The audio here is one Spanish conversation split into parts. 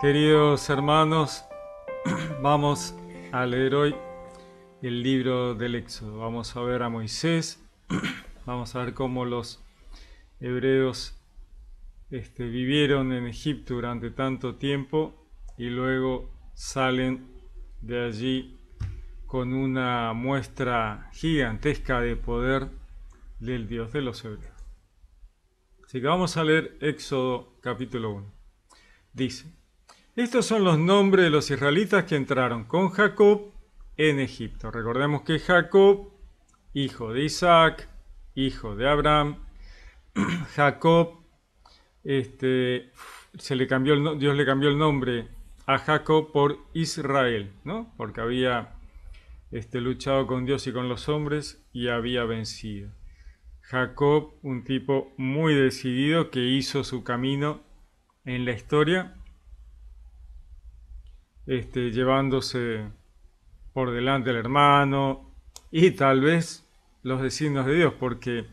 Queridos hermanos, vamos a leer hoy el libro del Éxodo. Vamos a ver a Moisés, vamos a ver cómo los hebreos este, vivieron en Egipto durante tanto tiempo y luego salen de allí con una muestra gigantesca de poder del Dios de los hebreos. Así que vamos a leer Éxodo capítulo 1. Dice, estos son los nombres de los israelitas que entraron con Jacob en Egipto. Recordemos que Jacob, hijo de Isaac, hijo de Abraham, Jacob, este, se le cambió el, Dios le cambió el nombre a Jacob por Israel, ¿no? porque había este, luchado con Dios y con los hombres y había vencido. Jacob, un tipo muy decidido que hizo su camino en la historia este, llevándose por delante al hermano y tal vez los designios de Dios, porque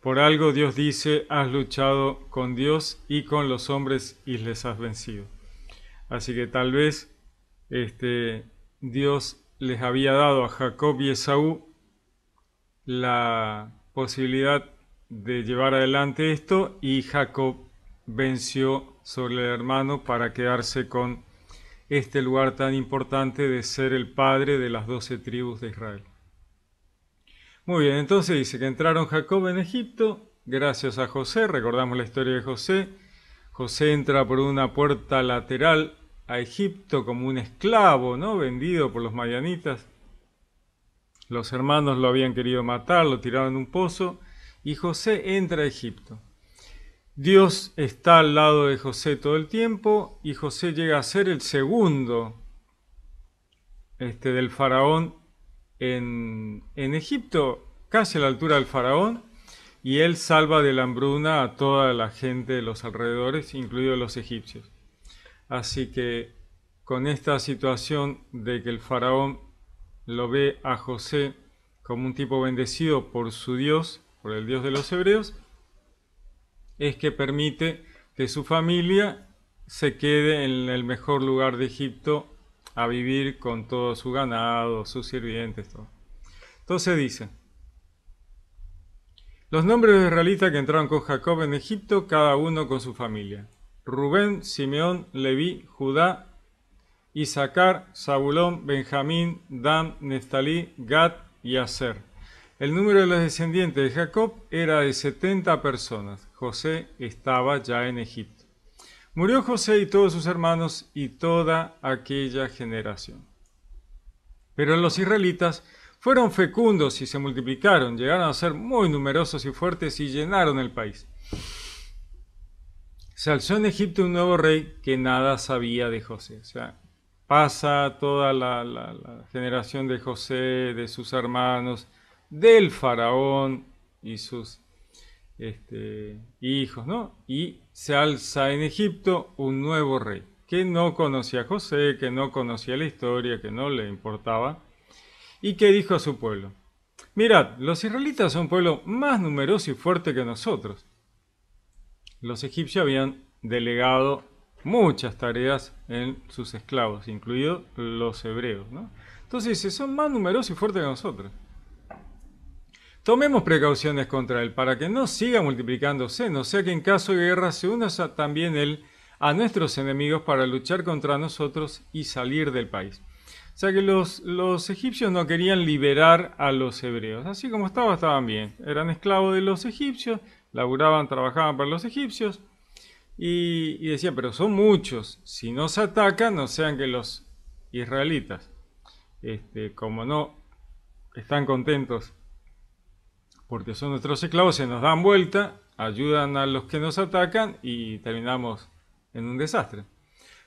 por algo Dios dice, has luchado con Dios y con los hombres y les has vencido. Así que tal vez este, Dios les había dado a Jacob y Esaú la posibilidad de llevar adelante esto y Jacob venció sobre el hermano para quedarse con este lugar tan importante de ser el padre de las doce tribus de Israel. Muy bien, entonces dice que entraron Jacob en Egipto, gracias a José, recordamos la historia de José. José entra por una puerta lateral a Egipto como un esclavo, ¿no? Vendido por los mayanitas. Los hermanos lo habían querido matar, lo tiraron en un pozo y José entra a Egipto. Dios está al lado de José todo el tiempo y José llega a ser el segundo este, del faraón en, en Egipto, casi a la altura del faraón, y él salva de la hambruna a toda la gente de los alrededores, incluidos los egipcios. Así que con esta situación de que el faraón lo ve a José como un tipo bendecido por su Dios, por el Dios de los hebreos, es que permite que su familia se quede en el mejor lugar de Egipto a vivir con todo su ganado, sus sirvientes, todo. Entonces dice, los nombres de israelitas que entraron con Jacob en Egipto, cada uno con su familia. Rubén, Simeón, Leví, Judá, Isaacar, Zabulón, Benjamín, Dan, Nestalí, Gad y Aser. El número de los descendientes de Jacob era de 70 personas. José estaba ya en Egipto. Murió José y todos sus hermanos y toda aquella generación. Pero los israelitas fueron fecundos y se multiplicaron, llegaron a ser muy numerosos y fuertes y llenaron el país. Se alzó en Egipto un nuevo rey que nada sabía de José. O sea, pasa toda la, la generación de José, de sus hermanos, del faraón y sus este, hijos, ¿no? Y se alza en Egipto un nuevo rey, que no conocía a José, que no conocía la historia, que no le importaba, y que dijo a su pueblo, mirad, los israelitas son un pueblo más numeroso y fuerte que nosotros. Los egipcios habían delegado muchas tareas en sus esclavos, incluidos los hebreos, ¿no? Entonces son más numerosos y fuertes que nosotros. Tomemos precauciones contra él para que no siga multiplicándose, no sea que en caso de guerra se una también él a nuestros enemigos para luchar contra nosotros y salir del país. O sea que los, egipcios no querían liberar a los hebreos. Así como estaban, estaban bien. Eran esclavos de los egipcios, laburaban, trabajaban para los egipcios. Y, decían, decía, pero son muchos. Si no se atacan, no sean que los israelitas, este, como no están contentos porque son nuestros esclavos, se nos dan vuelta, ayudan a los que nos atacan y terminamos en un desastre.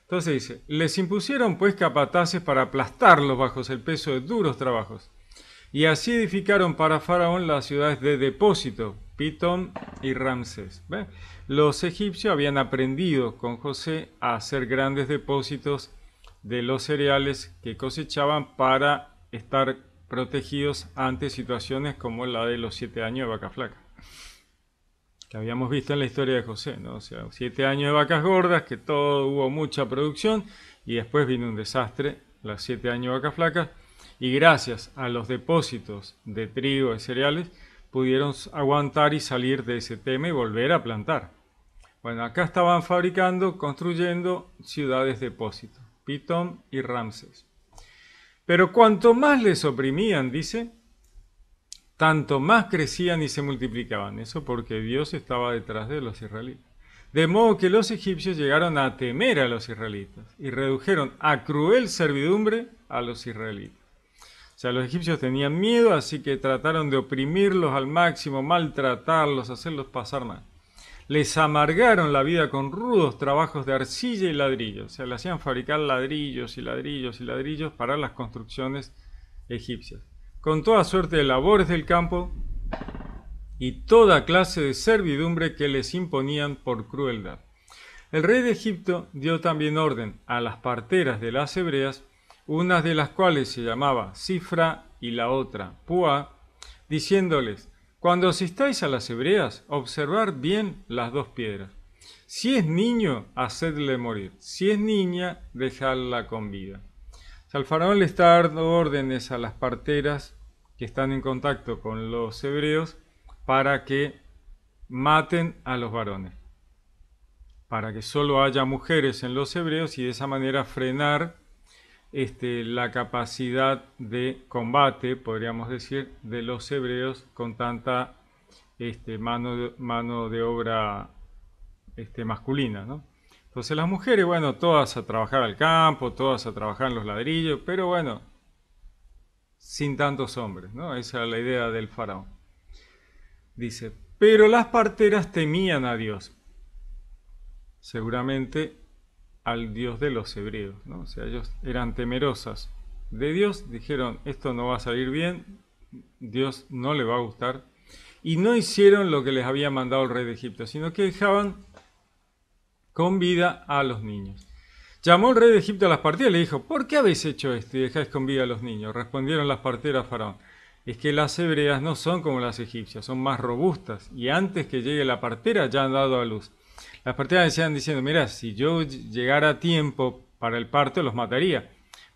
Entonces dice, les impusieron pues capataces para aplastarlos bajo el peso de duros trabajos. Y así edificaron para Faraón las ciudades de depósito, Pitón y Ramsés. Los egipcios habían aprendido con José a hacer grandes depósitos de los cereales que cosechaban para estar protegidos ante situaciones como la de los siete años de vaca flaca, que habíamos visto en la historia de José, ¿no? O sea, siete años de vacas gordas, que todo hubo mucha producción, y después vino un desastre, los siete años de vaca flaca. y gracias a los depósitos de trigo, y cereales, pudieron aguantar y salir de ese tema y volver a plantar. Bueno, acá estaban fabricando, construyendo ciudades depósitos, Pitón y Ramses. Pero cuanto más les oprimían, dice, tanto más crecían y se multiplicaban. Eso porque Dios estaba detrás de los israelitas. De modo que los egipcios llegaron a temer a los israelitas y redujeron a cruel servidumbre a los israelitas. O sea, los egipcios tenían miedo, así que trataron de oprimirlos al máximo, maltratarlos, hacerlos pasar mal les amargaron la vida con rudos trabajos de arcilla y ladrillo. Se les hacían fabricar ladrillos y ladrillos y ladrillos para las construcciones egipcias. Con toda suerte de labores del campo y toda clase de servidumbre que les imponían por crueldad. El rey de Egipto dio también orden a las parteras de las hebreas, unas de las cuales se llamaba Cifra y la otra Pua, diciéndoles, cuando asistáis a las hebreas, observar bien las dos piedras. Si es niño, hacedle morir. Si es niña, dejadla con vida. al faraón le está dando órdenes a las parteras que están en contacto con los hebreos para que maten a los varones. Para que solo haya mujeres en los hebreos y de esa manera frenar este, la capacidad de combate, podríamos decir, de los hebreos con tanta este, mano, de, mano de obra este, masculina. Entonces las mujeres, bueno, todas a trabajar al campo, todas a trabajar en los ladrillos, pero bueno, sin tantos hombres, Esa es la idea del faraón. Dice, pero las parteras temían a Dios. Seguramente al Dios de los hebreos. O sea, ellos eran temerosas de Dios, dijeron, esto no va a salir bien, Dios no le va a gustar, y no hicieron lo que les había mandado el rey de Egipto, sino que dejaban con vida a los niños. Llamó el rey de Egipto a las parteras y le dijo, ¿por qué habéis hecho esto y dejáis con vida a los niños? Respondieron las parteras faraón, es que las hebreas no son como las egipcias, son más robustas, y antes que llegue la partera ya han dado a luz. Las parteras decían diciendo, mira, si yo llegara a tiempo para el parto, los mataría.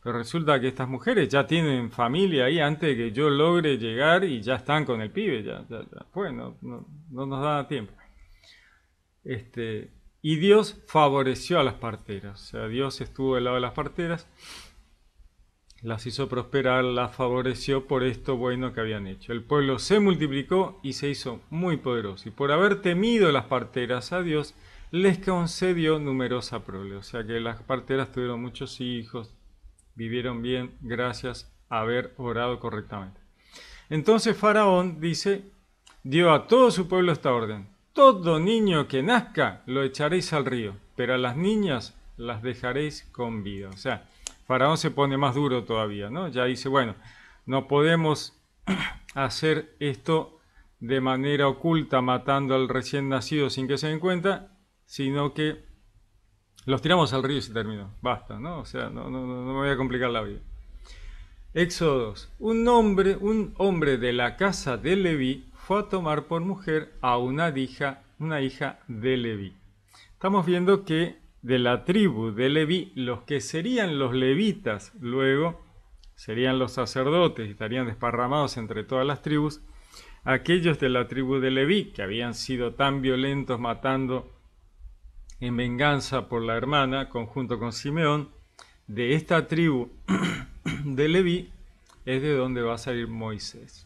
Pero resulta que estas mujeres ya tienen familia ahí antes de que yo logre llegar y ya están con el pibe, ya, Bueno, no, no, nos da tiempo. Este, y Dios favoreció a las parteras, o sea, Dios estuvo del lado de las parteras las hizo prosperar, las favoreció por esto bueno que habían hecho. El pueblo se multiplicó y se hizo muy poderoso. Y por haber temido las parteras a Dios, les concedió numerosa prole. O sea que las parteras tuvieron muchos hijos, vivieron bien gracias a haber orado correctamente. Entonces Faraón dice, dio a todo su pueblo esta orden. Todo niño que nazca lo echaréis al río, pero a las niñas las dejaréis con vida. O sea, Faraón se pone más duro todavía, ¿no? Ya dice, bueno, no podemos hacer esto de manera oculta, matando al recién nacido sin que se den cuenta, sino que los tiramos al río y se terminó. Basta, ¿no? O sea, no, me voy a complicar la vida. Éxodo Un hombre, un hombre de la casa de Leví fue a tomar por mujer a una hija, una hija de Leví. Estamos viendo que de la tribu de Leví, los que serían los levitas luego, serían los sacerdotes y estarían desparramados entre todas las tribus, aquellos de la tribu de Leví, que habían sido tan violentos matando en venganza por la hermana, conjunto con Simeón, de esta tribu de Leví es de donde va a salir Moisés.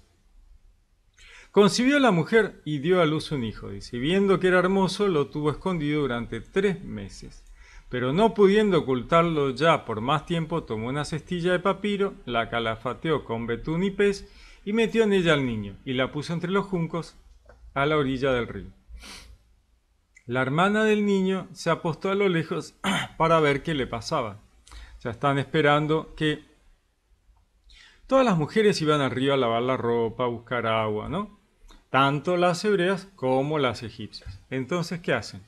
Concibió la mujer y dio a luz un hijo, dice, y viendo que era hermoso, lo tuvo escondido durante tres meses pero no pudiendo ocultarlo ya por más tiempo, tomó una cestilla de papiro, la calafateó con betún y pez y metió en ella al niño y la puso entre los juncos a la orilla del río. La hermana del niño se apostó a lo lejos para ver qué le pasaba. Ya están esperando que todas las mujeres iban arriba a lavar la ropa, a buscar agua, ¿no? Tanto las hebreas como las egipcias. Entonces, ¿qué hacen?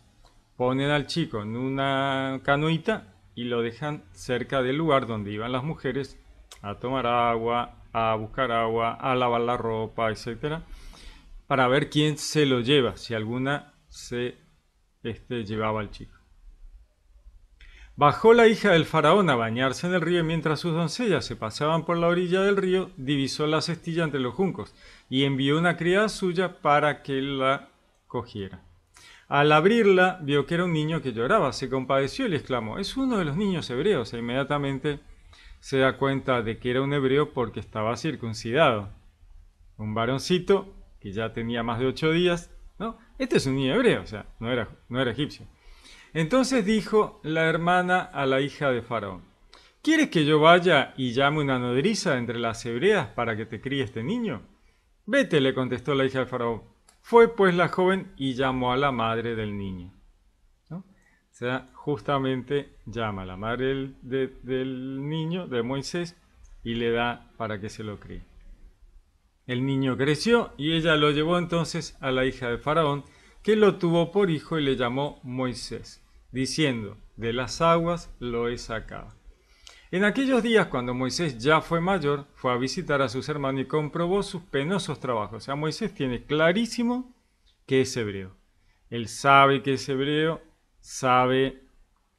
ponen al chico en una canoita y lo dejan cerca del lugar donde iban las mujeres a tomar agua, a buscar agua, a lavar la ropa, etcétera, para ver quién se lo lleva, si alguna se este, llevaba al chico. Bajó la hija del faraón a bañarse en el río mientras sus doncellas se pasaban por la orilla del río, divisó la cestilla entre los juncos y envió una criada suya para que la cogiera. Al abrirla vio que era un niño que lloraba, se compadeció y le exclamó, es uno de los niños hebreos. E inmediatamente se da cuenta de que era un hebreo porque estaba circuncidado. Un varoncito que ya tenía más de ocho días, ¿no? Este es un niño hebreo, o sea, no era, no era egipcio. Entonces dijo la hermana a la hija de Faraón, ¿quieres que yo vaya y llame una nodriza entre las hebreas para que te críe este niño? Vete, le contestó la hija de Faraón, fue pues la joven y llamó a la madre del niño. O sea, justamente llama a la madre del, del niño, de Moisés, y le da para que se lo críe. El niño creció y ella lo llevó entonces a la hija de Faraón, que lo tuvo por hijo y le llamó Moisés, diciendo, de las aguas lo he sacado. En aquellos días, cuando Moisés ya fue mayor, fue a visitar a sus hermanos y comprobó sus penosos trabajos. O sea, Moisés tiene clarísimo que es hebreo. Él sabe que es hebreo, sabe,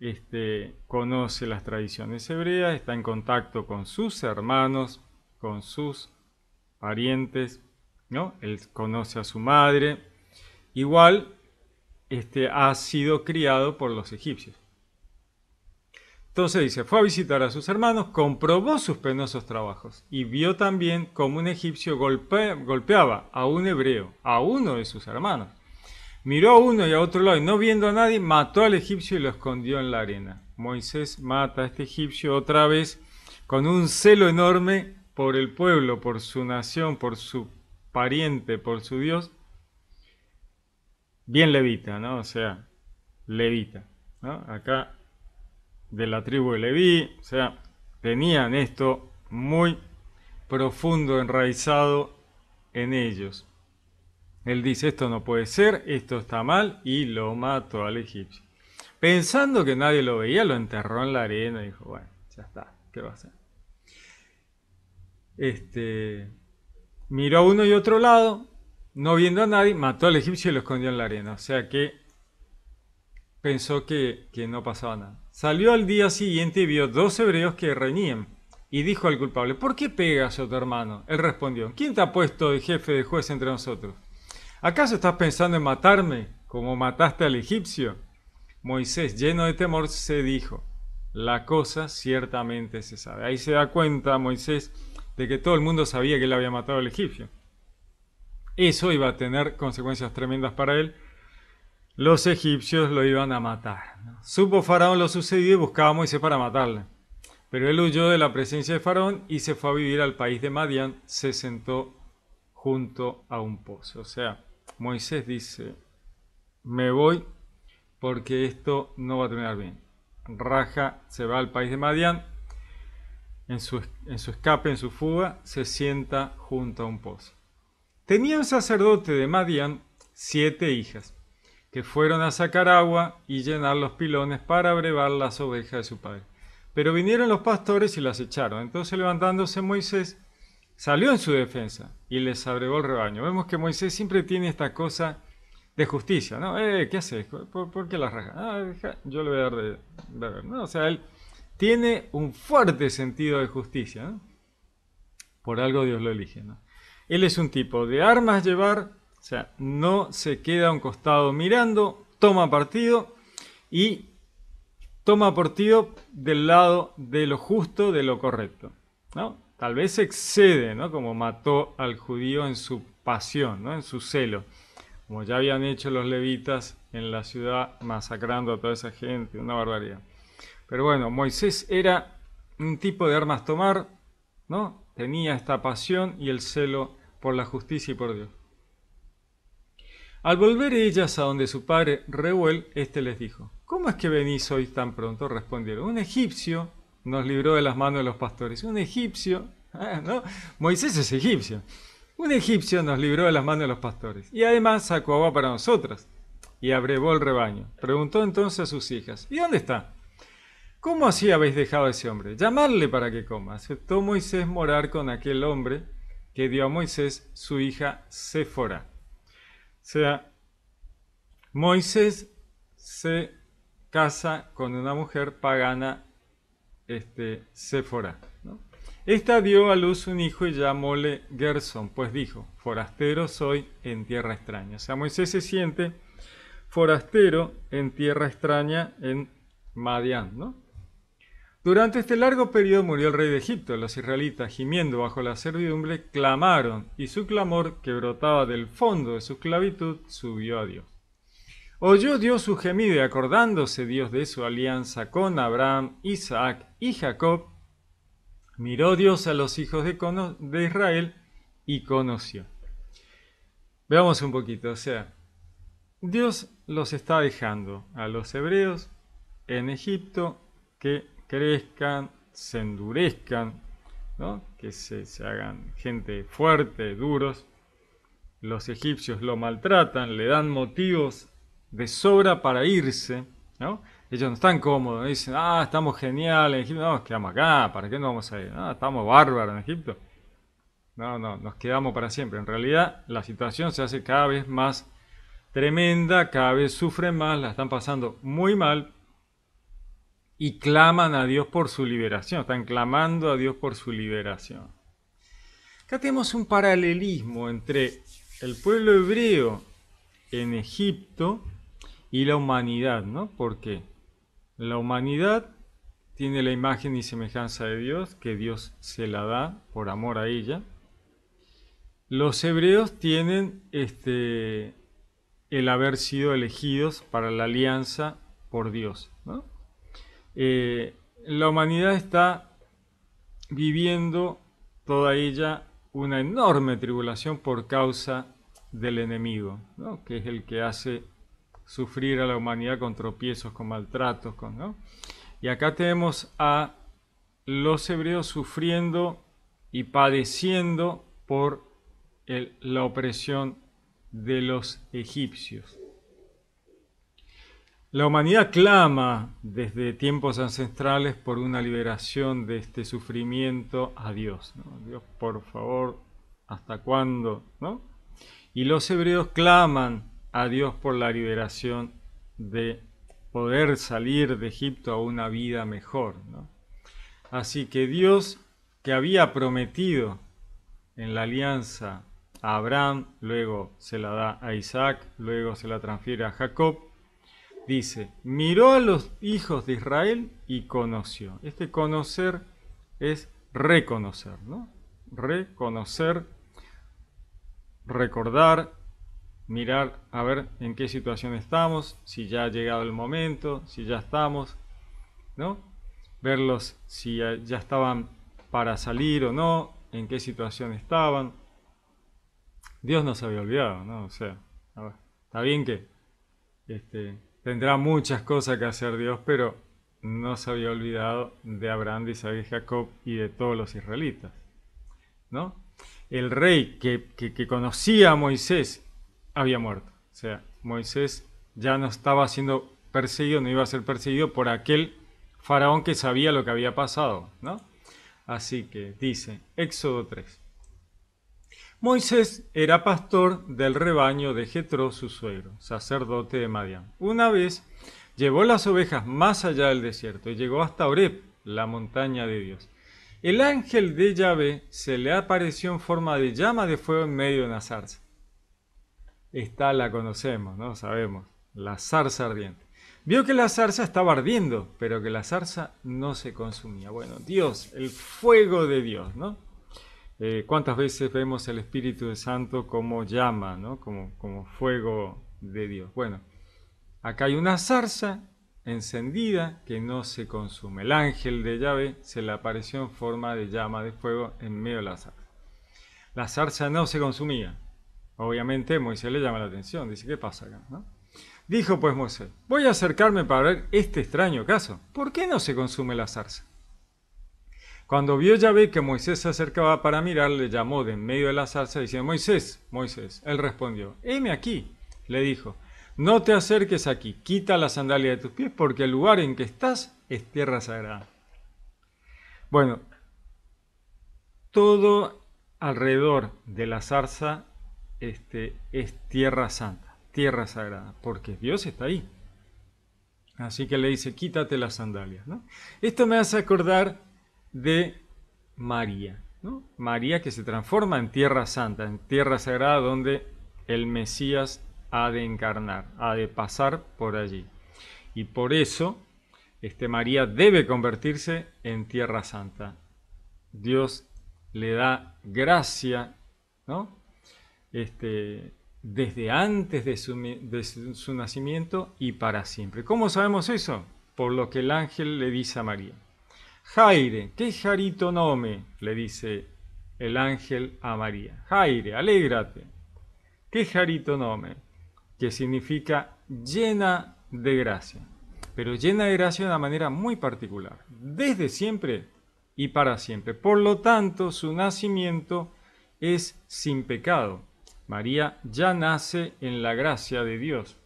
este, conoce las tradiciones hebreas, está en contacto con sus hermanos, con sus parientes, ¿no? Él conoce a su madre. Igual, este, ha sido criado por los egipcios. Entonces dice, fue a visitar a sus hermanos, comprobó sus penosos trabajos y vio también cómo un egipcio golpeaba a un hebreo, a uno de sus hermanos. Miró a uno y a otro lado y no viendo a nadie, mató al egipcio y lo escondió en la arena. Moisés mata a este egipcio otra vez con un celo enorme por el pueblo, por su nación, por su pariente, por su Dios. Bien levita, ¿no? O sea, levita. ¿no? Acá de la tribu de Leví, o sea, tenían esto muy profundo, enraizado en ellos. Él dice, esto no puede ser, esto está mal, y lo mató al egipcio. Pensando que nadie lo veía, lo enterró en la arena y dijo, bueno, ya está, ¿qué va a hacer? Este, miró a uno y otro lado, no viendo a nadie, mató al egipcio y lo escondió en la arena. O sea que pensó que no pasaba nada. Salió al día siguiente y vio dos hebreos que reñían. Y dijo al culpable, ¿por qué pegas a oh tu hermano? Él respondió, ¿quién te ha puesto de jefe de juez entre nosotros? ¿Acaso estás pensando en matarme como mataste al egipcio? Moisés, lleno de temor, se dijo, la cosa ciertamente se sabe. Ahí se da cuenta Moisés de que todo el mundo sabía que él había matado al egipcio. Eso iba a tener consecuencias tremendas para él los egipcios lo iban a matar. Supo Faraón lo sucedido y buscaba a Moisés para matarle. Pero él huyó de la presencia de Faraón y se fue a vivir al país de Madián, se sentó junto a un pozo. O sea, Moisés dice, me voy porque esto no va a terminar bien. Raja se va al país de Madián, en su, en su escape, en su fuga, se sienta junto a un pozo. Tenía un sacerdote de Madián siete hijas que fueron a sacar agua y llenar los pilones para abrevar las ovejas de su padre. Pero vinieron los pastores y las echaron. Entonces levantándose Moisés salió en su defensa y les abrevó el rebaño. Vemos que Moisés siempre tiene esta cosa de justicia, ¿no? Eh, ¿Qué haces? ¿Por, qué las rajas? Ah, yo le voy a dar de, ver. ¿no? O sea, él tiene un fuerte sentido de justicia, Por algo Dios lo elige, Él es un tipo de armas llevar, o sea, no se queda a un costado mirando, toma partido y toma partido del lado de lo justo, de lo correcto. ¿no? Tal vez excede, ¿no? como mató al judío en su pasión, en su celo, como ya habían hecho los levitas en la ciudad masacrando a toda esa gente, una barbaridad. Pero bueno, Moisés era un tipo de armas tomar, ¿no? Tenía esta pasión y el celo por la justicia y por Dios. Al volver ellas a donde su padre Reuel, éste les dijo, ¿Cómo es que venís hoy tan pronto? Respondieron, un egipcio nos libró de las manos de los pastores. Un egipcio, ah, ¿no? Moisés es egipcio. Un egipcio nos libró de las manos de los pastores y además sacó agua para nosotras y abrevó el rebaño. Preguntó entonces a sus hijas, ¿y dónde está? ¿Cómo así habéis dejado a ese hombre? Llamadle para que coma. Aceptó Moisés morar con aquel hombre que dio a Moisés su hija Séfora sea, Moisés se casa con una mujer pagana, este, Esta dio a luz un hijo y llamóle Gerson, pues dijo, forastero soy en tierra extraña. O sea, Moisés se siente forastero en tierra extraña en Madián, ¿no? Durante este largo periodo murió el rey de Egipto. Los israelitas, gimiendo bajo la servidumbre, clamaron, y su clamor, que brotaba del fondo de su esclavitud, subió a Dios. Oyó Dios su gemido y acordándose Dios de su alianza con Abraham, Isaac y Jacob, miró Dios a los hijos de, de Israel y conoció. Veamos un poquito, o sea, Dios los está dejando a los hebreos en Egipto que crezcan, se endurezcan, ¿no? que se, hagan gente fuerte, duros. Los egipcios lo maltratan, le dan motivos de sobra para irse. ¿no? Ellos no están cómodos, dicen, ah, estamos genial en Egipto, no, nos quedamos acá, ¿para qué no vamos a ir? No, estamos bárbaros en Egipto. No, no, nos quedamos para siempre. En realidad la situación se hace cada vez más tremenda, cada vez sufren más, la están pasando muy mal, y claman a Dios por su liberación, están clamando a Dios por su liberación. Acá tenemos un paralelismo entre el pueblo hebreo en Egipto y la humanidad, ¿no? Porque la humanidad tiene la imagen y semejanza de Dios, que Dios se la da por amor a ella. Los hebreos tienen este, el haber sido elegidos para la alianza por Dios, ¿no? Eh, la humanidad está viviendo toda ella una enorme tribulación por causa del enemigo, que es el que hace sufrir a la humanidad con tropiezos, con maltratos. Con, Y acá tenemos a los hebreos sufriendo y padeciendo por la opresión de los egipcios. La humanidad clama desde tiempos ancestrales por una liberación de este sufrimiento a Dios. Dios, por favor, ¿hasta cuándo? Y los hebreos claman a Dios por la liberación de poder salir de Egipto a una vida mejor. Así que Dios, que había prometido en la alianza a Abraham, luego se la da a Isaac, luego se la transfiere a Jacob, dice, miró a los hijos de Israel y conoció. Este conocer es reconocer, ¿no? Reconocer, recordar, mirar a ver en qué situación estamos, si ya ha llegado el momento, si ya estamos, ¿no? Verlos si ya estaban para salir o no, en qué situación estaban. Dios no se había olvidado, ¿no? O sea, está bien que este, Tendrá muchas cosas que hacer Dios, pero no se había olvidado de Abraham, de Isaac y Jacob y de todos los israelitas. ¿no? El rey que, conocía a Moisés había muerto. O sea, Moisés ya no estaba siendo perseguido, no iba a ser perseguido por aquel faraón que sabía lo que había pasado. ¿no? Así que dice, Éxodo 3. Moisés era pastor del rebaño de Jetro, su suegro, sacerdote de Madián. Una vez llevó las ovejas más allá del desierto y llegó hasta Oreb, la montaña de Dios. El ángel de Yahvé se le apareció en forma de llama de fuego en medio de una zarza. Esta la conocemos, ¿no? Sabemos, la zarza ardiente. Vio que la zarza estaba ardiendo, pero que la zarza no se consumía. Bueno, Dios, el fuego de Dios, ¿no? Eh, cuántas veces vemos el Espíritu Santo como llama, como, como fuego de Dios. Bueno, acá hay una zarza encendida que no se consume. El ángel de llave se le apareció en forma de llama de fuego en medio de la zarza. La zarza no se consumía. Obviamente Moisés le llama la atención, dice, ¿qué pasa acá? Dijo pues Moisés, voy a acercarme para ver este extraño caso. ¿Por qué no se consume la zarza? Cuando vio Yahvé que Moisés se acercaba para mirar, le llamó de en medio de la zarza diciendo, Moisés, Moisés. Él respondió, heme aquí, le dijo, no te acerques aquí, quita la sandalia de tus pies, porque el lugar en que estás es tierra sagrada. Bueno, todo alrededor de la zarza este, es tierra santa, tierra sagrada, porque Dios está ahí. Así que le dice, quítate las sandalias. Esto me hace acordar de María. María que se transforma en tierra santa, en tierra sagrada donde el Mesías ha de encarnar, ha de pasar por allí. Y por eso este María debe convertirse en tierra santa. Dios le da gracia, este, desde antes de su nacimiento y para siempre. ¿Cómo sabemos eso? Por lo que el ángel le dice a María. Jaire, qué jarito nome, le dice el ángel a María. Jaire, alégrate. Qué jarito nome, que significa llena de gracia. Pero llena de gracia de una manera muy particular, desde siempre y para siempre. Por lo tanto, su nacimiento es sin pecado. María ya nace en la gracia de Dios,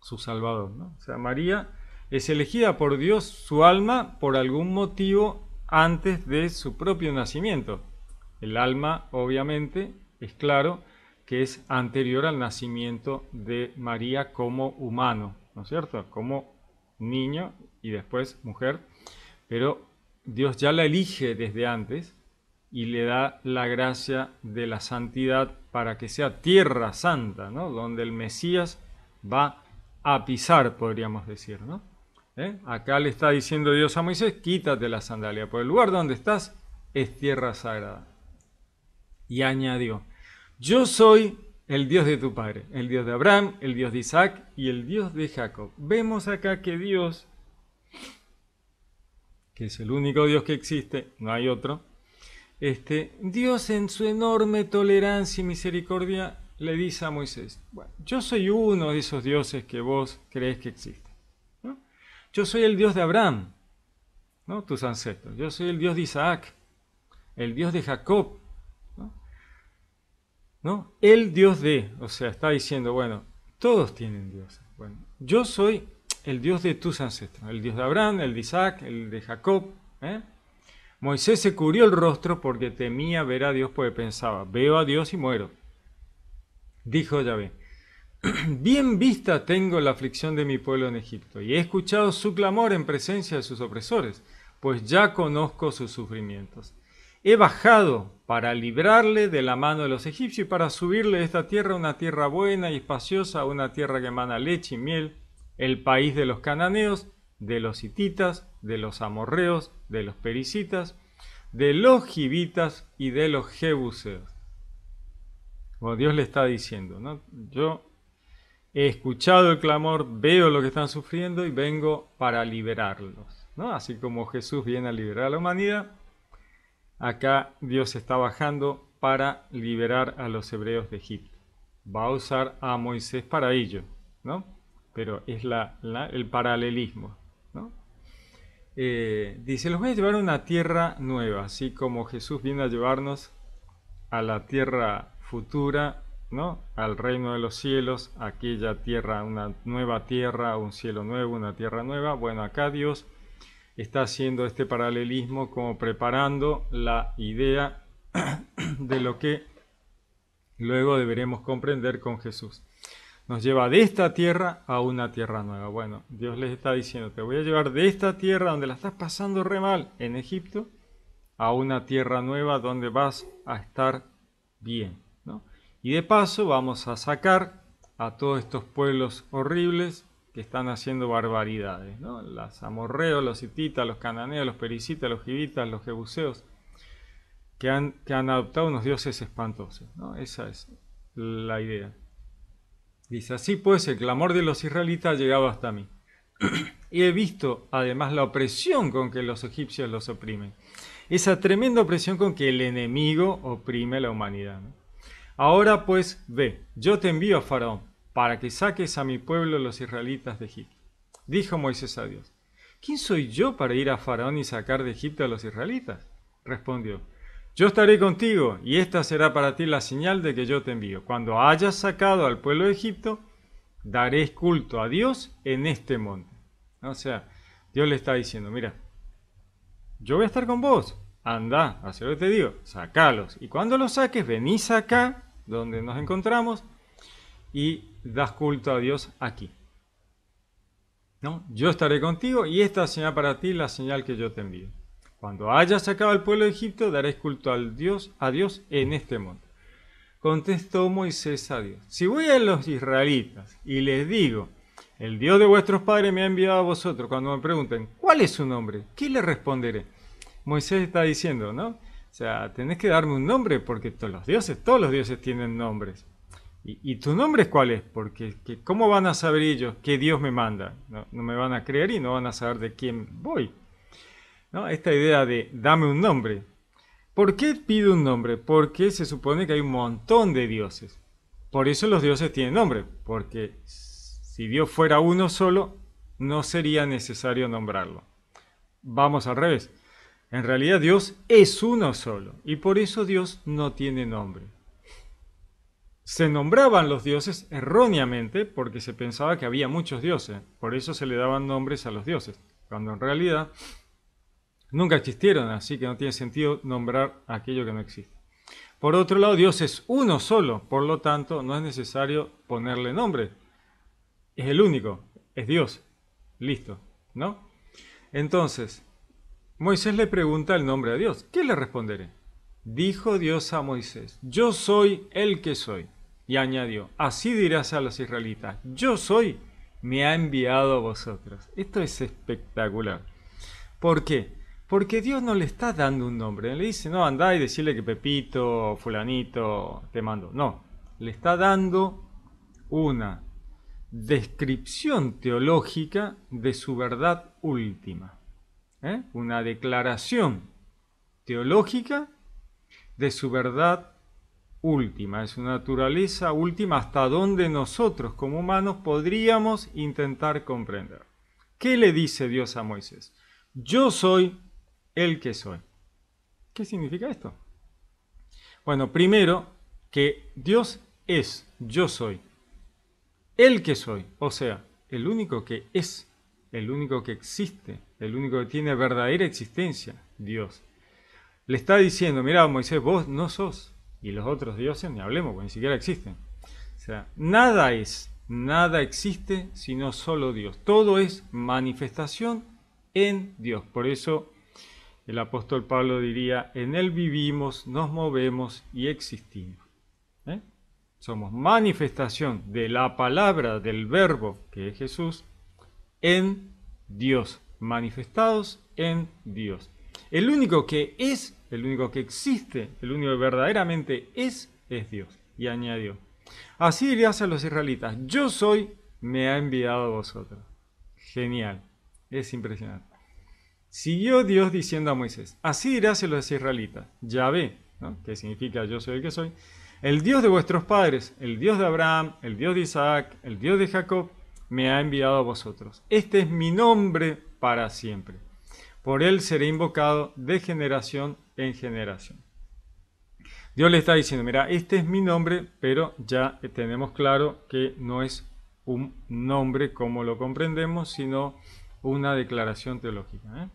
su Salvador. O sea, María es elegida por Dios su alma por algún motivo antes de su propio nacimiento. El alma, obviamente, es claro que es anterior al nacimiento de María como humano, ¿no es cierto? Como niño y después mujer, pero Dios ya la elige desde antes y le da la gracia de la santidad para que sea tierra santa, ¿no? Donde el Mesías va a pisar, podríamos decir, ¿no? ¿Eh? Acá le está diciendo Dios a Moisés, quítate la sandalia, porque el lugar donde estás es tierra sagrada. Y añadió, yo soy el Dios de tu padre, el Dios de Abraham, el Dios de Isaac y el Dios de Jacob. Vemos acá que Dios, que es el único Dios que existe, no hay otro, este, Dios en su enorme tolerancia y misericordia le dice a Moisés, yo soy uno de esos dioses que vos crees que existe yo soy el Dios de Abraham, ¿no? tus ancestros, yo soy el Dios de Isaac, el Dios de Jacob, ¿no? El Dios de, o sea, está diciendo, bueno, todos tienen Dios. Bueno, yo soy el Dios de tus ancestros, el Dios de Abraham, el de Isaac, el de Jacob. ¿eh? Moisés se cubrió el rostro porque temía ver a Dios, porque pensaba, veo a Dios y muero. Dijo Yahvé, Bien vista tengo la aflicción de mi pueblo en Egipto, y he escuchado su clamor en presencia de sus opresores, pues ya conozco sus sufrimientos. He bajado para librarle de la mano de los egipcios y para subirle de esta tierra una tierra buena y espaciosa, una tierra que emana leche y miel, el país de los cananeos, de los hititas, de los amorreos, de los pericitas, de los gibitas y de los jebuseos. Como Dios le está diciendo, ¿no? Yo he escuchado el clamor, veo lo que están sufriendo y vengo para liberarlos. ¿no? Así como Jesús viene a liberar a la humanidad, acá Dios está bajando para liberar a los hebreos de Egipto. Va a usar a Moisés para ello, ¿no? Pero es la, el paralelismo, eh, dice, los voy a llevar a una tierra nueva, así como Jesús viene a llevarnos a la tierra futura al reino de los cielos, aquella tierra, una nueva tierra, un cielo nuevo, una tierra nueva. Bueno, acá Dios está haciendo este paralelismo como preparando la idea de lo que luego deberemos comprender con Jesús. Nos lleva de esta tierra a una tierra nueva. Bueno, Dios les está diciendo, te voy a llevar de esta tierra donde la estás pasando re mal en Egipto a una tierra nueva donde vas a estar bien. Y de paso vamos a sacar a todos estos pueblos horribles que están haciendo barbaridades. ¿no? Las amorreos, los hititas, los cananeos, los pericitas, los jibitas, los jebuseos, que han, adoptado unos dioses espantosos. Esa es la idea. Dice, así pues el clamor de los israelitas ha llegado hasta mí. y he visto además la opresión con que los egipcios los oprimen. Esa tremenda opresión con que el enemigo oprime a la humanidad. ¿no? Ahora pues ve, yo te envío a Faraón, para que saques a mi pueblo los israelitas de Egipto. Dijo Moisés a Dios, ¿quién soy yo para ir a Faraón y sacar de Egipto a los israelitas? Respondió, yo estaré contigo, y esta será para ti la señal de que yo te envío. Cuando hayas sacado al pueblo de Egipto, daréis culto a Dios en este monte. O sea, Dios le está diciendo, mira, yo voy a estar con vos, anda, así lo que te digo, sacalos. Y cuando los saques, venís acá donde nos encontramos y das culto a Dios aquí. ¿No? Yo estaré contigo y esta señal para ti, la señal que yo te envío. Cuando hayas sacado al pueblo de Egipto, daréis culto al Dios, a Dios en este monte. Contestó Moisés a Dios, si voy a los israelitas y les digo, el Dios de vuestros padres me ha enviado a vosotros, cuando me pregunten, ¿cuál es su nombre? ¿Qué le responderé? Moisés está diciendo, ¿no? O sea, tenés que darme un nombre porque todos los dioses, todos los dioses tienen nombres. ¿Y, tu nombre cuál es? Porque ¿cómo van a saber ellos qué Dios me manda? No, me van a creer y no van a saber de quién voy. Esta idea de dame un nombre. ¿Por qué pido un nombre? Porque se supone que hay un montón de dioses. Por eso los dioses tienen nombre, porque si Dios fuera uno solo, no sería necesario nombrarlo. Vamos al revés. En realidad Dios es uno solo y por eso Dios no tiene nombre. Se nombraban los dioses erróneamente porque se pensaba que había muchos dioses, por eso se le daban nombres a los dioses, cuando en realidad nunca existieron, así que no tiene sentido nombrar aquello que no existe. Por otro lado, Dios es uno solo, por lo tanto no es necesario ponerle nombre. Es el único, es Dios. Listo, ¿no? Entonces, Moisés le pregunta el nombre a Dios. ¿Qué le responderé? Dijo Dios a Moisés, yo soy el que soy. Y añadió, así dirás a los israelitas, yo soy, me ha enviado a vosotros. Esto es espectacular. ¿Por qué? Porque Dios no le está dando un nombre. Le dice, no, andá y decirle que Pepito, fulanito, te mando. No, le está dando una descripción teológica de su verdad última. ¿eh? una declaración teológica de su verdad última, de su naturaleza última, hasta donde nosotros como humanos podríamos intentar comprender. ¿Qué le dice Dios a Moisés? Yo soy el que soy. ¿Qué significa esto? Bueno, primero, que Dios es, yo soy, el que soy, o sea, el único que es el único que existe, el único que tiene verdadera existencia, Dios. Le está diciendo, mira Moisés, vos no sos, y los otros dioses ni hablemos, porque ni siquiera existen. O sea, nada es, nada existe sino solo Dios. Todo es manifestación en Dios. Por eso el apóstol Pablo diría, en Él vivimos, nos movemos y existimos. ¿Eh? Somos manifestación de la palabra, del verbo que es Jesús, en Dios, manifestados en Dios. El único que es, el único que existe, el único que verdaderamente es, es Dios. Y añadió, así dirás a los israelitas, yo soy, me ha enviado a vosotros. Genial, es impresionante. Siguió Dios diciendo a Moisés, así dirás a los israelitas, Yahvé, ¿no? que significa yo soy el que soy, el Dios de vuestros padres, el Dios de Abraham, el Dios de Isaac, el Dios de Jacob, me ha enviado a vosotros. Este es mi nombre para siempre. Por él seré invocado de generación en generación. Dios le está diciendo, mira, este es mi nombre, pero ya tenemos claro que no es un nombre como lo comprendemos, sino una declaración teológica. ¿eh?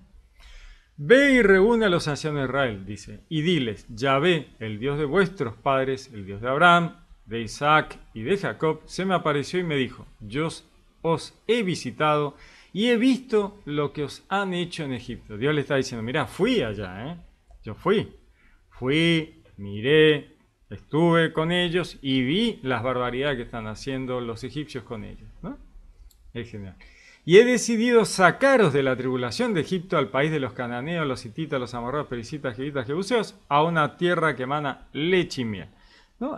Ve y reúne a los ancianos de Israel, dice, y diles, Yahvé, el Dios de vuestros padres, el Dios de Abraham, de Isaac y de Jacob, se me apareció y me dijo, Dios os he visitado y he visto lo que os han hecho en Egipto. Dios le está diciendo, mira, fui allá, ¿eh? Yo fui, fui, miré, estuve con ellos y vi las barbaridades que están haciendo los egipcios con ellos, Es genial. Y he decidido sacaros de la tribulación de Egipto al país de los cananeos, los hititas, los amorreos, perisitas, jevitas, jebuseos, a una tierra que emana leche y miel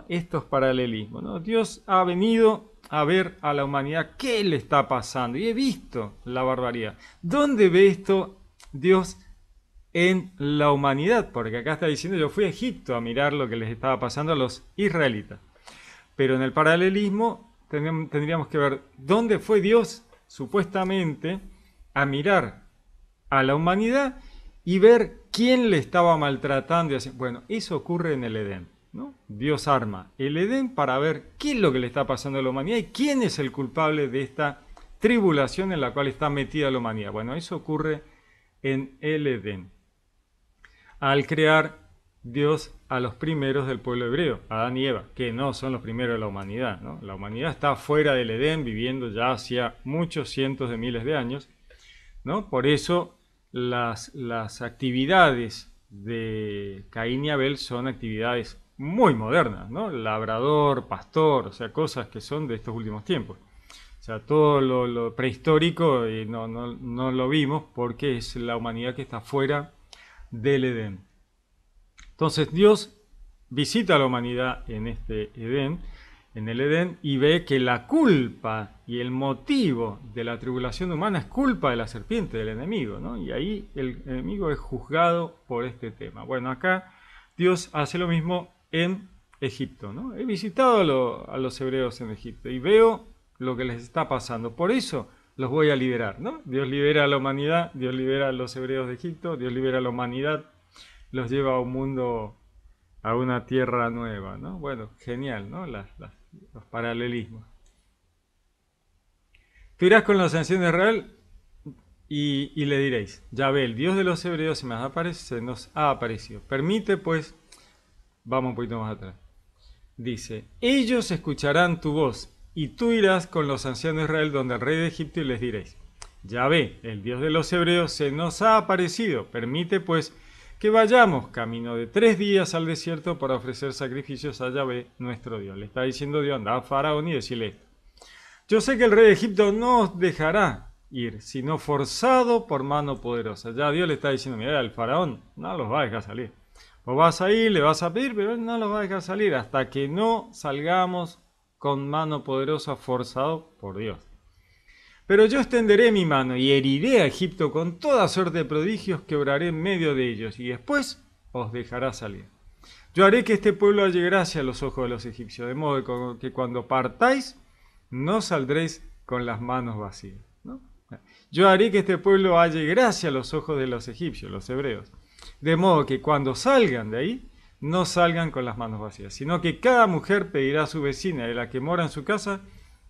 estos paralelismos. Dios ha venido a ver a la humanidad qué le está pasando y he visto la barbaridad. ¿Dónde ve esto Dios en la humanidad? Porque acá está diciendo yo fui a Egipto a mirar lo que les estaba pasando a los israelitas. Pero en el paralelismo tendríamos que ver dónde fue Dios supuestamente a mirar a la humanidad y ver quién le estaba maltratando. Bueno, eso ocurre en el Edén. Dios arma el Edén para ver qué es lo que le está pasando a la humanidad y quién es el culpable de esta tribulación en la cual está metida la humanidad. Bueno, eso ocurre en el Edén. Al crear Dios a los primeros del pueblo hebreo, Adán y Eva, que no son los primeros de la humanidad. La humanidad está fuera del Edén, viviendo ya hacía muchos cientos de miles de años. ¿no? Por eso las, las actividades de Caín y Abel son actividades muy moderna, ¿no? Labrador, pastor, o sea, cosas que son de estos últimos tiempos. O sea, todo lo, prehistórico y eh, no, no, no, lo vimos porque es la humanidad que está fuera del Edén. Entonces Dios visita a la humanidad en este Edén, en el Edén, y ve que la culpa y el motivo de la tribulación humana es culpa de la serpiente, del enemigo, ¿no? Y ahí el enemigo es juzgado por este tema. Bueno, acá Dios hace lo mismo en Egipto. ¿no? He visitado a los hebreos en Egipto y veo lo que les está pasando. Por eso los voy a liberar. Dios libera a la humanidad, Dios libera a los hebreos de Egipto, Dios libera a la humanidad, los lleva a un mundo, a una tierra nueva. ¿no? Bueno, genial, ¿no? los paralelismos. Tú irás con los ancianos de Israel y, le diréis, Yahvé, el Dios de los hebreos se nos ha aparecido. Permite pues Vamos un poquito más atrás. Dice, ellos escucharán tu voz y tú irás con los ancianos de Israel donde el rey de Egipto y les diréis, ya ve, el Dios de los hebreos se nos ha aparecido, permite pues que vayamos camino de tres días al desierto para ofrecer sacrificios a Yahvé, nuestro Dios. Le está diciendo Dios, anda a Faraón y decirle esto. Yo sé que el rey de Egipto no os dejará ir, sino forzado por mano poderosa. Ya Dios le está diciendo, mira, el Faraón no los va a dejar salir o vas a ir, le vas a pedir, pero él no los va a dejar salir hasta que no salgamos con mano poderosa forzado por Dios. Pero yo extenderé mi mano y heriré a Egipto con toda suerte de prodigios que obraré en medio de ellos y después os dejará salir. Yo haré que este pueblo haya gracia a los ojos de los egipcios, de modo que cuando partáis no saldréis con las manos vacías. Yo haré que este pueblo haya gracia a los ojos de los egipcios, los hebreos de modo que cuando salgan de ahí, no salgan con las manos vacías, sino que cada mujer pedirá a su vecina de la que mora en su casa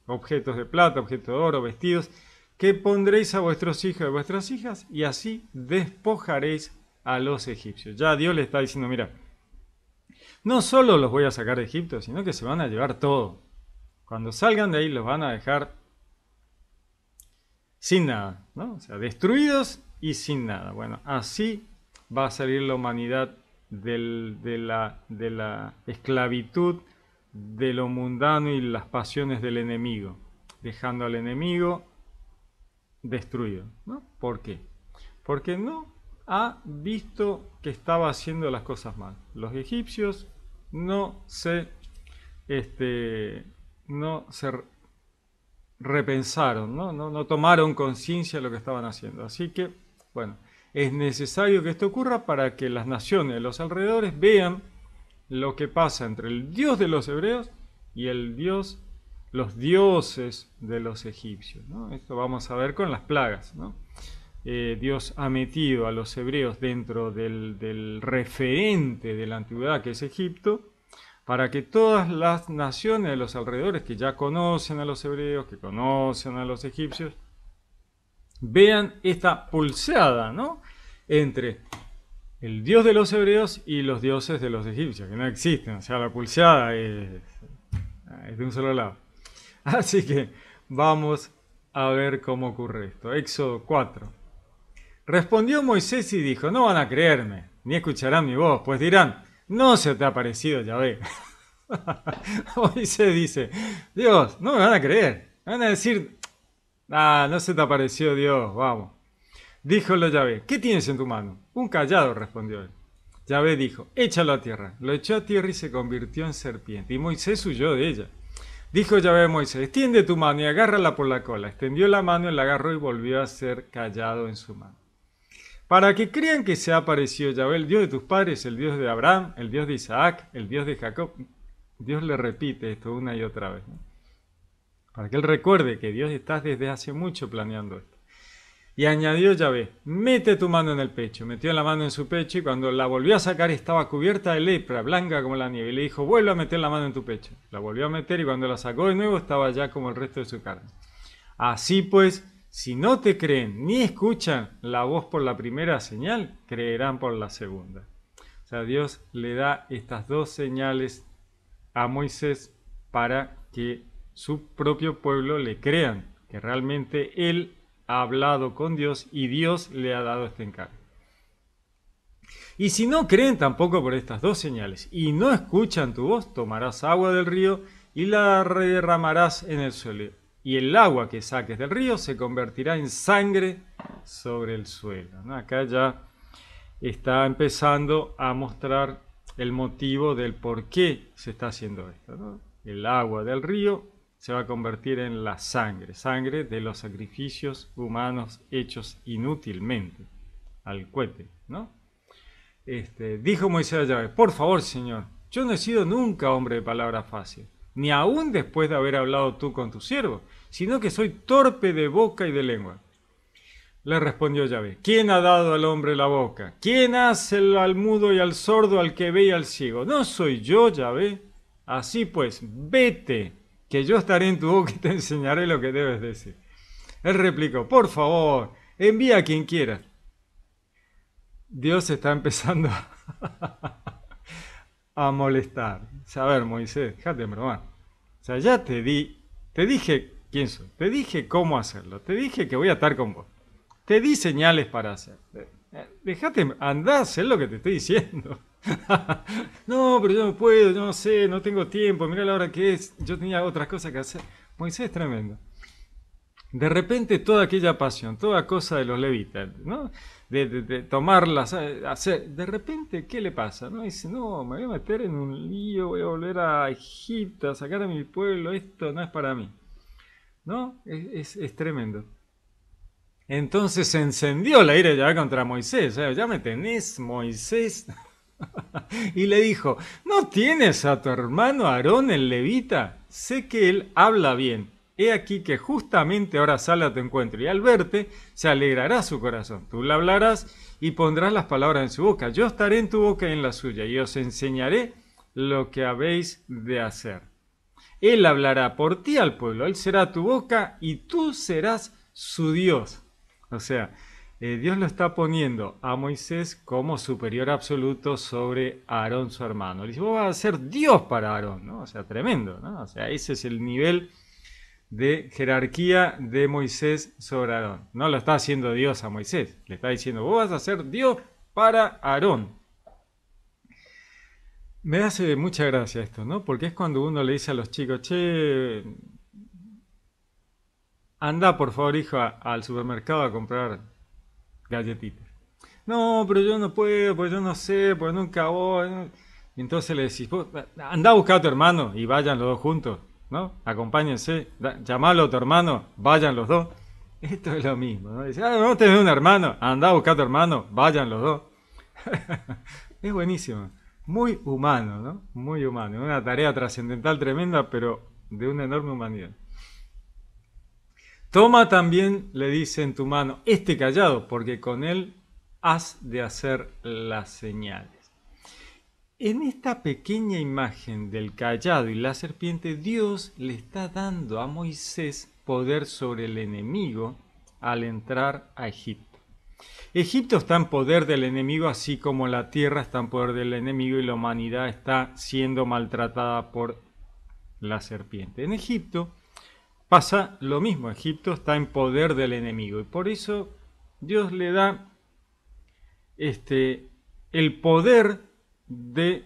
objetos de plata, objetos de oro, vestidos, que pondréis a vuestros hijos y a vuestras hijas, y así despojaréis a los egipcios. Ya Dios le está diciendo, mira, no solo los voy a sacar de Egipto, sino que se van a llevar todo. Cuando salgan de ahí los van a dejar sin nada, ¿no? O sea, destruidos y sin nada. Bueno, así va a salir la humanidad de, la, esclavitud de lo mundano y las pasiones del enemigo, dejando al enemigo destruido. ¿Por qué? Porque no ha visto que estaba haciendo las cosas mal. Los egipcios no se, este, no se repensaron, no, no tomaron conciencia de lo que estaban haciendo. Así que, bueno, es necesario que esto ocurra para que las naciones de los alrededores vean lo que pasa entre el Dios de los hebreos y el Dios, los dioses de los egipcios. Esto vamos a ver con las plagas. Eh, Dios ha metido a los hebreos dentro del referente de la antigüedad que es Egipto, para que todas las naciones de los alrededores que ya conocen a los hebreos, que conocen a los egipcios, Vean esta pulseada, ¿no? Entre el dios de los hebreos y los dioses de los egipcios, que no existen. O sea, la pulseada es, es de un solo lado. Así que vamos a ver cómo ocurre esto. Éxodo 4. Respondió Moisés y dijo, no van a creerme, ni escucharán mi voz, pues dirán, no se te ha parecido Yahvé. Moisés dice, Dios, no me van a creer, me van a decir Ah, no se te apareció Dios, vamos. Díjolo Yahvé, ¿qué tienes en tu mano? Un callado, respondió él. Yahvé dijo, échalo a tierra. Lo echó a tierra y se convirtió en serpiente. Y Moisés huyó de ella. Dijo Yahvé a Moisés, extiende tu mano y agárrala por la cola. Extendió la mano y la agarró y volvió a ser callado en su mano. Para que crean que se ha aparecido Yahvé, el Dios de tus padres, el Dios de Abraham, el Dios de Isaac, el Dios de Jacob. Dios le repite esto una y otra vez para que él recuerde que Dios está desde hace mucho planeando esto. Y añadió ya ve mete tu mano en el pecho. Metió la mano en su pecho y cuando la volvió a sacar estaba cubierta de lepra, blanca como la nieve. Y le dijo, vuelve a meter la mano en tu pecho. La volvió a meter y cuando la sacó de nuevo estaba ya como el resto de su carne. Así pues, si no te creen ni escuchan la voz por la primera señal, creerán por la segunda. O sea, Dios le da estas dos señales a Moisés para que su propio pueblo le crean, que realmente él ha hablado con Dios y Dios le ha dado este encargo. Y si no creen tampoco por estas dos señales y no escuchan tu voz, tomarás agua del río y la derramarás en el suelo. Y el agua que saques del río se convertirá en sangre sobre el suelo. Acá ya está empezando a mostrar el motivo del por qué se está haciendo esto. El agua del río se va a convertir en la sangre, sangre de los sacrificios humanos hechos inútilmente al cohete, ¿no? Este, dijo Moisés a Yahvé, por favor, Señor, yo no he sido nunca hombre de palabra fácil, ni aún después de haber hablado tú con tu siervo, sino que soy torpe de boca y de lengua. Le respondió Yahvé, ¿quién ha dado al hombre la boca? ¿Quién hace al mudo y al sordo, al que ve y al ciego? No soy yo, Yahvé. Así pues, vete que yo estaré en tu boca y te enseñaré lo que debes decir. Él replicó, por favor, envía a quien quieras. Dios está empezando a molestar. A ver, Moisés, déjate bromar. O sea, ya te di, te dije quién soy, te dije cómo hacerlo, te dije que voy a estar con vos, te di señales para hacer. Eh, eh, déjate, andá a lo que te estoy diciendo. no, pero yo no puedo, yo no sé, no tengo tiempo, mira la hora que es, yo tenía otras cosas que hacer. Moisés es tremendo. De repente toda aquella pasión, toda cosa de los levitas, ¿no? De, tomarlas, hacer. De repente, ¿qué le pasa? ¿No? Dice, no, me voy a meter en un lío, voy a volver a Egipto, a sacar a mi pueblo, esto no es para mí. ¿No? Es, tremendo. Entonces se encendió la ira ya contra Moisés. Ya me tenés, Moisés. y le dijo, ¿no tienes a tu hermano Aarón el levita? Sé que él habla bien. He aquí que justamente ahora sale a tu encuentro y al verte se alegrará su corazón. Tú le hablarás y pondrás las palabras en su boca. Yo estaré en tu boca y en la suya y os enseñaré lo que habéis de hacer. Él hablará por ti al pueblo, él será tu boca y tú serás su Dios. O sea, eh, Dios lo está poniendo a Moisés como superior absoluto sobre Aarón, su hermano. Le dice, vos vas a ser Dios para Aarón, ¿no? O sea, tremendo, ¿no? O sea, ese es el nivel de jerarquía de Moisés sobre Aarón. No lo está haciendo Dios a Moisés, le está diciendo, vos vas a ser Dios para Aarón. Me hace mucha gracia esto, ¿no? Porque es cuando uno le dice a los chicos, che, anda por favor, hijo, al supermercado a comprar galletitas. No, pero yo no puedo, pues yo no sé, pues nunca voy. Entonces le decís, anda a buscar a tu hermano y vayan los dos juntos, ¿no? Acompáñense, llamalo a tu hermano, vayan los dos. Esto es lo mismo, ¿no? Dice, ah, a tener un hermano, anda a buscar a tu hermano, vayan los dos. es buenísimo, muy humano, ¿no? Muy humano, una tarea trascendental tremenda, pero de una enorme humanidad. Toma también, le dice en tu mano, este callado, porque con él has de hacer las señales. En esta pequeña imagen del callado y la serpiente, Dios le está dando a Moisés poder sobre el enemigo al entrar a Egipto. Egipto está en poder del enemigo, así como la tierra está en poder del enemigo y la humanidad está siendo maltratada por la serpiente. En Egipto, Pasa lo mismo, Egipto está en poder del enemigo y por eso Dios le da este, el poder de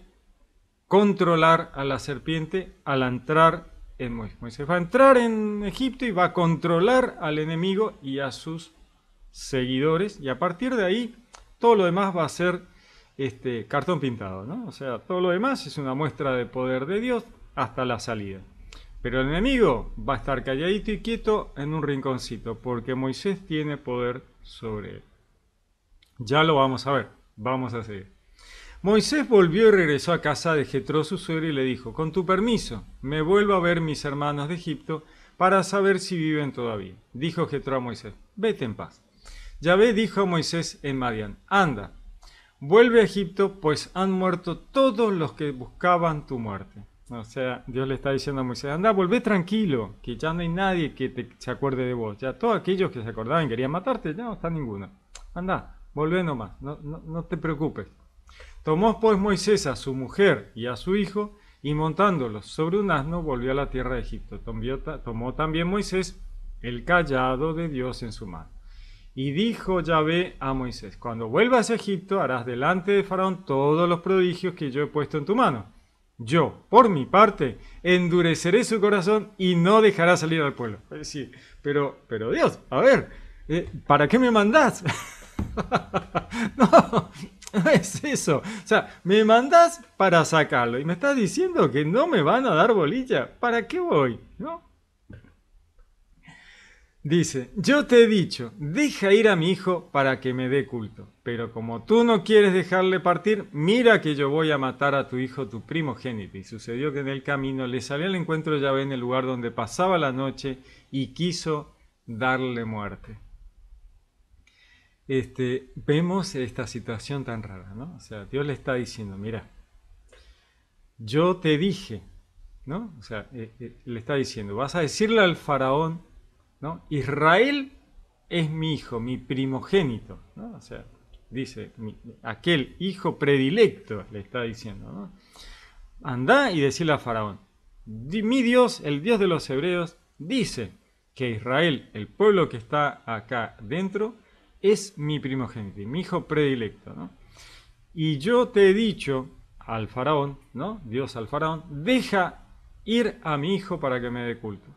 controlar a la serpiente al entrar en Moisés. va a entrar en Egipto y va a controlar al enemigo y a sus seguidores y a partir de ahí todo lo demás va a ser este, cartón pintado, ¿no? O sea, todo lo demás es una muestra de poder de Dios hasta la salida. Pero el enemigo va a estar calladito y quieto en un rinconcito, porque Moisés tiene poder sobre él. Ya lo vamos a ver, vamos a seguir. Moisés volvió y regresó a casa de Jetro su suegro y le dijo, con tu permiso, me vuelvo a ver mis hermanos de Egipto para saber si viven todavía. Dijo Jetro a Moisés, vete en paz. Yahvé dijo a Moisés en Marían, anda, vuelve a Egipto, pues han muerto todos los que buscaban tu muerte. O sea, Dios le está diciendo a Moisés, anda, volvé tranquilo, que ya no hay nadie que se acuerde de vos. Ya todos aquellos que se acordaban querían matarte, ya no está ninguno. Anda, volvé nomás, no, no, no te preocupes. Tomó pues Moisés a su mujer y a su hijo, y montándolos sobre un asno volvió a la tierra de Egipto. Tomó también Moisés el callado de Dios en su mano. Y dijo Yahvé a Moisés, cuando vuelvas a Egipto harás delante de Faraón todos los prodigios que yo he puesto en tu mano. Yo, por mi parte, endureceré su corazón y no dejará salir al pueblo. Es decir, pero, pero Dios, a ver, eh, ¿para qué me mandás? no, no es eso. O sea, me mandás para sacarlo y me estás diciendo que no me van a dar bolilla. ¿Para qué voy? ¿No? Dice, yo te he dicho, deja ir a mi hijo para que me dé culto, pero como tú no quieres dejarle partir, mira que yo voy a matar a tu hijo, tu primogénito. Y sucedió que en el camino le salió al encuentro Yahvé en el lugar donde pasaba la noche y quiso darle muerte. Este, vemos esta situación tan rara, ¿no? O sea, Dios le está diciendo, mira, yo te dije, ¿no? O sea, eh, eh, le está diciendo, vas a decirle al faraón Israel es mi hijo, mi primogénito. O sea, dice, aquel hijo predilecto le está diciendo. Anda y decirle a Faraón, mi Dios, el Dios de los hebreos, dice que Israel, el pueblo que está acá dentro, es mi primogénito, mi hijo predilecto. Y yo te he dicho al faraón, ¿no? Dios al faraón, deja ir a mi hijo para que me dé culto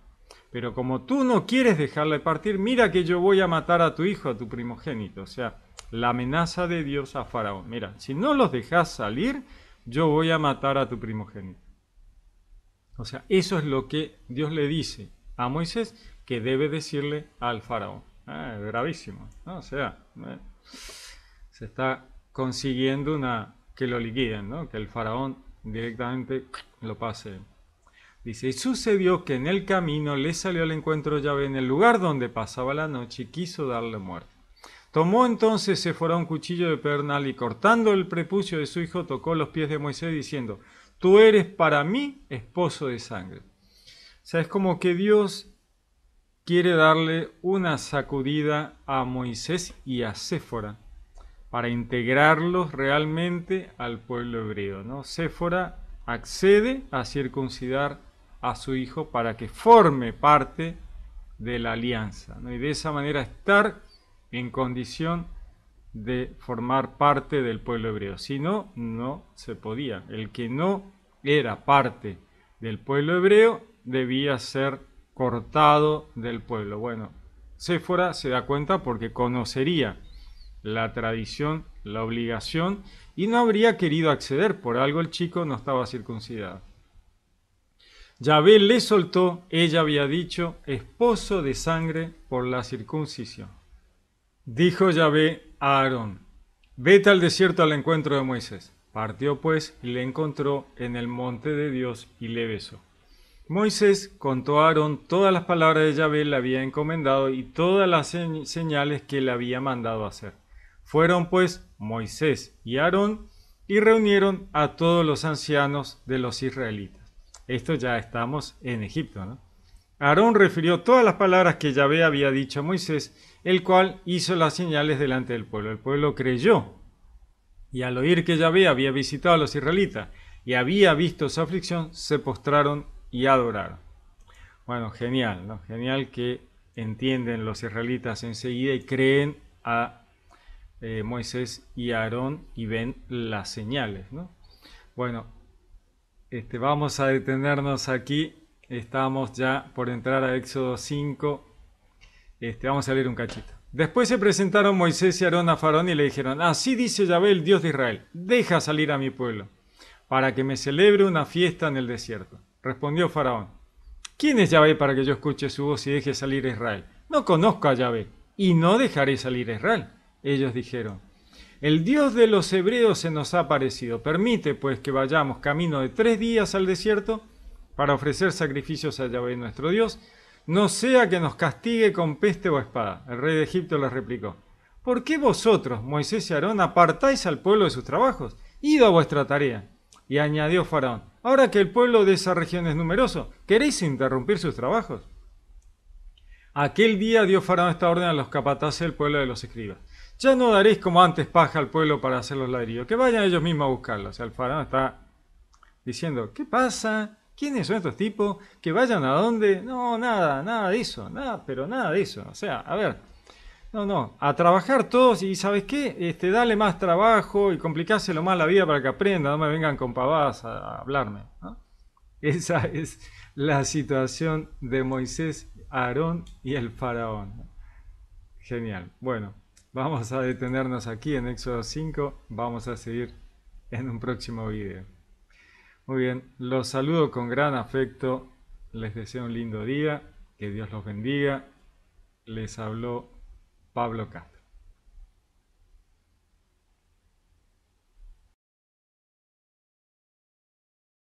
pero como tú no quieres dejarle partir, mira que yo voy a matar a tu hijo, a tu primogénito. O sea, la amenaza de Dios a Faraón. Mira, si no los dejas salir, yo voy a matar a tu primogénito. O sea, eso es lo que Dios le dice a Moisés que debe decirle al Faraón. Ah, es gravísimo. O sea, eh, se está consiguiendo una que lo liquiden, ¿no? que el Faraón directamente lo pase. Dice, y sucedió que en el camino le salió al encuentro llave en el lugar donde pasaba la noche y quiso darle muerte. Tomó entonces Sefora un cuchillo de pernal y cortando el prepucio de su hijo tocó los pies de Moisés diciendo, tú eres para mí esposo de sangre. O sea, es como que Dios quiere darle una sacudida a Moisés y a Séfora para integrarlos realmente al pueblo hebreo. ¿no? Séfora accede a circuncidar a su Hijo para que forme parte de la alianza. Y de esa manera estar en condición de formar parte del pueblo hebreo. Si no, no se podía. El que no era parte del pueblo hebreo debía ser cortado del pueblo. Bueno, Séfora se da cuenta porque conocería la tradición, la obligación, y no habría querido acceder, por algo el chico no estaba circuncidado. Yahvé le soltó, ella había dicho, esposo de sangre por la circuncisión. Dijo Yahvé a Aarón, vete al desierto al encuentro de Moisés. Partió pues y le encontró en el monte de Dios y le besó. Moisés contó a Aarón todas las palabras de Yahvé le había encomendado y todas las señales que le había mandado hacer. Fueron pues Moisés y Aarón y reunieron a todos los ancianos de los israelitas. Esto ya estamos en Egipto, ¿no? Aarón refirió todas las palabras que Yahvé había dicho a Moisés, el cual hizo las señales delante del pueblo. El pueblo creyó. Y al oír que Yahvé había visitado a los israelitas y había visto su aflicción, se postraron y adoraron. Bueno, genial, ¿no? Genial que entienden los israelitas enseguida y creen a eh, Moisés y Aarón y ven las señales, ¿no? Bueno, este, vamos a detenernos aquí. Estamos ya por entrar a Éxodo 5. Este, vamos a leer un cachito. Después se presentaron Moisés y Aarón a Faraón y le dijeron, así dice Yahvé, el Dios de Israel, deja salir a mi pueblo, para que me celebre una fiesta en el desierto. Respondió Faraón, ¿quién es Yahvé para que yo escuche su voz y deje salir a Israel? No conozco a Yahvé, y no dejaré salir a Israel. Ellos dijeron, el Dios de los hebreos se nos ha parecido. Permite pues que vayamos camino de tres días al desierto para ofrecer sacrificios a Yahvé nuestro Dios, no sea que nos castigue con peste o espada. El rey de Egipto les replicó, ¿por qué vosotros, Moisés y Aarón, apartáis al pueblo de sus trabajos? id a vuestra tarea. Y añadió Faraón, ahora que el pueblo de esa región es numeroso, ¿queréis interrumpir sus trabajos? Aquel día dio Faraón esta orden a los capataces del pueblo de los escribas. Ya no daréis como antes paja al pueblo para hacer los ladrillos. Que vayan ellos mismos a buscarlos. O sea, el faraón está diciendo, ¿qué pasa? ¿Quiénes son estos tipos? ¿Que vayan a dónde? No, nada, nada de eso, nada, pero nada de eso. O sea, a ver, no, no, a trabajar todos y ¿sabes qué? Este, dale más trabajo y complicáselo más la vida para que aprenda, no me vengan con pavadas a, hablarme. Esa es la situación de Moisés, Aarón y el faraón. Genial. Bueno. Vamos a detenernos aquí en Éxodo 5, vamos a seguir en un próximo video. Muy bien, los saludo con gran afecto, les deseo un lindo día, que Dios los bendiga. Les habló Pablo Castro.